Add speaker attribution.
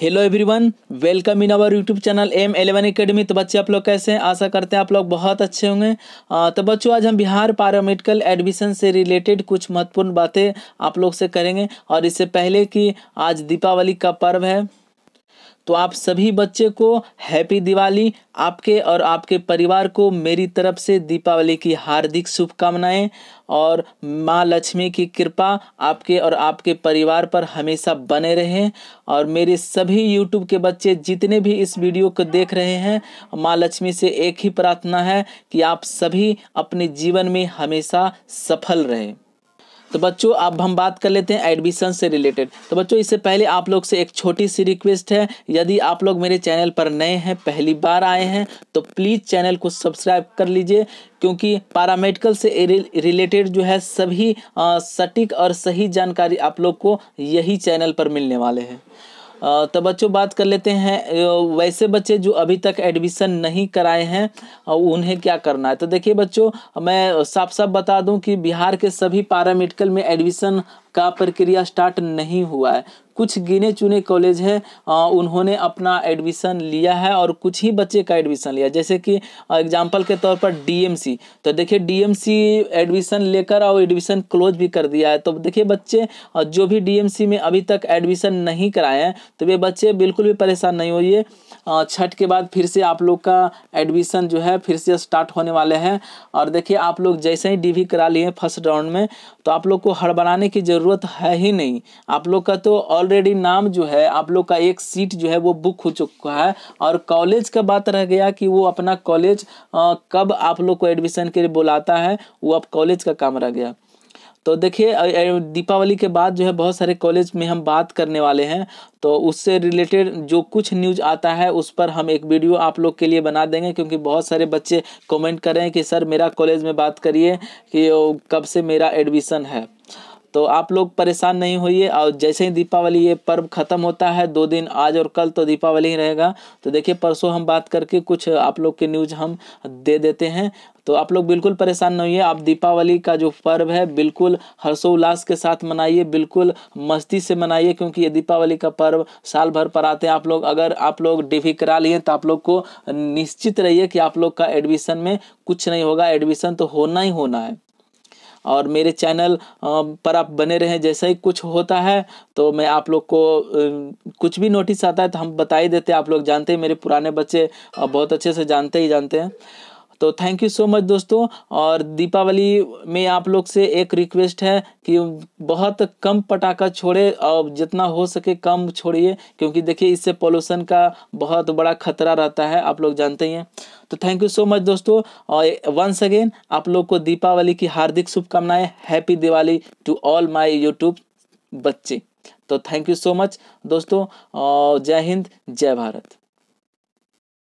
Speaker 1: hello everyone welcome in our YouTube channel M eleven academy तो बच्चे आप लोग कैसे हैं आशा करते हैं आप लोग बहुत अच्छे होंगे तो बच्चों आज हम बिहार पैरामेडिकल एडमिशन से रिलेटेड कुछ महत्वपूर्ण बातें आप लोग से करेंगे और इससे पहले कि आज दीपावली का पर्व है तो आप सभी बच्चे को हैप्पी दिवाली आपके और आपके परिवार को मेरी तरफ से दीपावली की हार्दिक शुभकामनाएं और माँ लक्ष्मी की कृपा आपके और आपके परिवार पर हमेशा बने रहें और मेरे सभी YouTube के बच्चे जितने भी इस वीडियो को देख रहे हैं माँ लक्ष्मी से एक ही प्रार्थना है कि आप सभी अपने जीवन में हमेशा सफल रहें तो बच्चों अब हम बात कर लेते हैं एडमिशन से रिलेटेड तो बच्चों इससे पहले आप लोग से एक छोटी सी रिक्वेस्ट है यदि आप लोग मेरे चैनल पर नए हैं पहली बार आए हैं तो प्लीज़ चैनल को सब्सक्राइब कर लीजिए क्योंकि पैरामेडिकल से रिलेटेड जो है सभी सटीक और सही जानकारी आप लोग को यही चैनल पर मिलने वाले हैं तो बच्चों बात कर लेते हैं वैसे बच्चे जो अभी तक एडमिशन नहीं कराए हैं उन्हें क्या करना है तो देखिए बच्चों मैं साफ साफ बता दूं कि बिहार के सभी पारा मेडिकल में एडमिशन का प्रक्रिया स्टार्ट नहीं हुआ है कुछ गिने चुने कॉलेज हैं उन्होंने अपना एडमिशन लिया है और कुछ ही बच्चे का एडमिशन लिया जैसे कि एग्जांपल के तौर पर डीएमसी तो देखिए डीएमसी एडमिशन लेकर और एडमिशन क्लोज भी कर दिया है तो देखिए बच्चे जो भी डीएमसी में अभी तक एडमिशन नहीं कराए हैं तो वे बच्चे बिल्कुल भी परेशान नहीं होइए छठ के बाद फिर से आप लोग का एडमिशन जो है फिर से स्टार्ट होने वाले हैं और देखिए आप लोग जैसे ही डीवी करा लिए फर्स्ट राउंड में तो आप लोग को हड़बड़ाने की ज़रूरत है ही नहीं आप लोग का तो ऑलरेडी नाम जो है आप लोग का एक सीट जो है वो बुक हो चुका है और कॉलेज का बात रह गया कि वो अपना कॉलेज कब आप लोग को एडमिशन के लिए बुलाता है वो अब कॉलेज का काम रह गया तो देखिए दीपावली के बाद जो है बहुत सारे कॉलेज में हम बात करने वाले हैं तो उससे रिलेटेड जो कुछ न्यूज आता है उस पर हम एक वीडियो आप लोग के लिए बना देंगे क्योंकि बहुत सारे बच्चे कमेंट कर रहे हैं कि सर मेरा कॉलेज में बात करिए कि कब से मेरा एडमिशन है तो आप लोग परेशान नहीं होइए और जैसे ही दीपावली ये पर्व ख़त्म होता है दो दिन आज और कल तो दीपावली ही रहेगा तो देखिए परसों हम बात करके कुछ आप लोग के न्यूज़ हम दे देते हैं तो आप लोग बिल्कुल परेशान नहीं होइए आप दीपावली का जो पर्व है बिल्कुल हर्षोल्लास के साथ मनाइए बिल्कुल मस्ती से मनाइए क्योंकि ये दीपावली का पर्व साल भर पर आते हैं आप लोग अगर आप लोग डिग्री करा लिए तो आप लोग को निश्चित रहिए कि आप लोग का एडमिशन में कुछ नहीं होगा एडमिशन तो होना ही होना है और मेरे चैनल पर आप बने रहें जैसे ही कुछ होता है तो मैं आप लोग को कुछ भी नोटिस आता है तो हम बता ही देते हैं आप लोग जानते हैं मेरे पुराने बच्चे बहुत अच्छे से जानते ही जानते हैं तो थैंक यू सो मच दोस्तों और दीपावली में आप लोग से एक रिक्वेस्ट है कि बहुत कम पटाखा छोड़े और जितना हो सके कम छोड़िए क्योंकि देखिए इससे पोल्यूशन का बहुत बड़ा खतरा रहता है आप लोग जानते ही हैं तो थैंक यू सो मच दोस्तों और वंस अगेन आप लोग को दीपावली की हार्दिक शुभकामनाएं happy Diwali to all my YouTube बच्चे तो थैंक यू सो मच दोस्तों जय हिंद जय भारत